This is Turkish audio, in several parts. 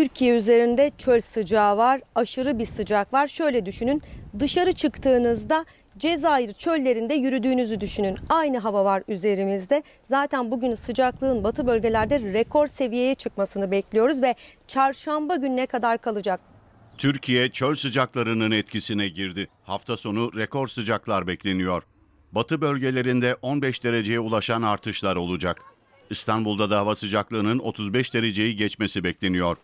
Türkiye üzerinde çöl sıcağı var, aşırı bir sıcak var. Şöyle düşünün dışarı çıktığınızda Cezayir çöllerinde yürüdüğünüzü düşünün. Aynı hava var üzerimizde. Zaten bugün sıcaklığın batı bölgelerde rekor seviyeye çıkmasını bekliyoruz ve çarşamba gününe kadar kalacak. Türkiye çöl sıcaklarının etkisine girdi. Hafta sonu rekor sıcaklar bekleniyor. Batı bölgelerinde 15 dereceye ulaşan artışlar olacak. İstanbul'da da hava sıcaklığının 35 dereceyi geçmesi bekleniyor.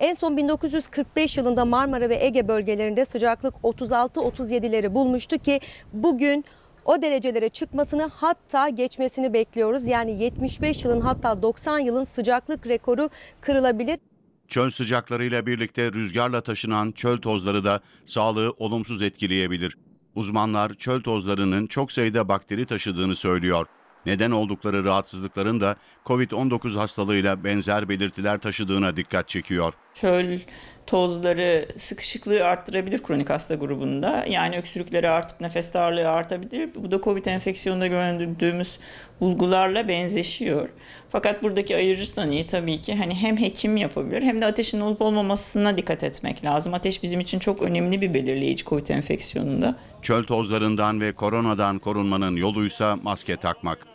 En son 1945 yılında Marmara ve Ege bölgelerinde sıcaklık 36-37'leri bulmuştu ki bugün o derecelere çıkmasını hatta geçmesini bekliyoruz. Yani 75 yılın hatta 90 yılın sıcaklık rekoru kırılabilir. Çöl sıcaklarıyla birlikte rüzgarla taşınan çöl tozları da sağlığı olumsuz etkileyebilir. Uzmanlar çöl tozlarının çok sayıda bakteri taşıdığını söylüyor. Neden oldukları rahatsızlıkların da COVID-19 hastalığıyla benzer belirtiler taşıdığına dikkat çekiyor çöl tozları sıkışıklığı arttırabilir kronik hasta grubunda. Yani öksürükleri artıp nefes darlığı artabilir. Bu da COVID enfeksiyonunda gördüğümüz bulgularla benzeşiyor. Fakat buradaki ayırıcı tanıyı tabii ki hani hem hekim yapabilir hem de ateşin olup olmamasına dikkat etmek lazım. Ateş bizim için çok önemli bir belirleyici COVID enfeksiyonunda. Çöl tozlarından ve koronadan korunmanın yoluysa maske takmak.